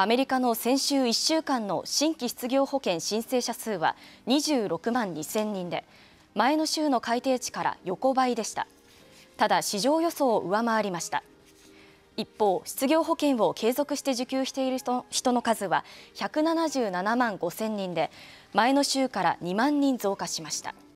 アメリカの先週1週間の新規失業保険申請者数は26万2000人で前の週の改定値から横ばいでしたただ市場予想を上回りました一方失業保険を継続して受給している人の数は177万5000人で前の週から2万人増加しました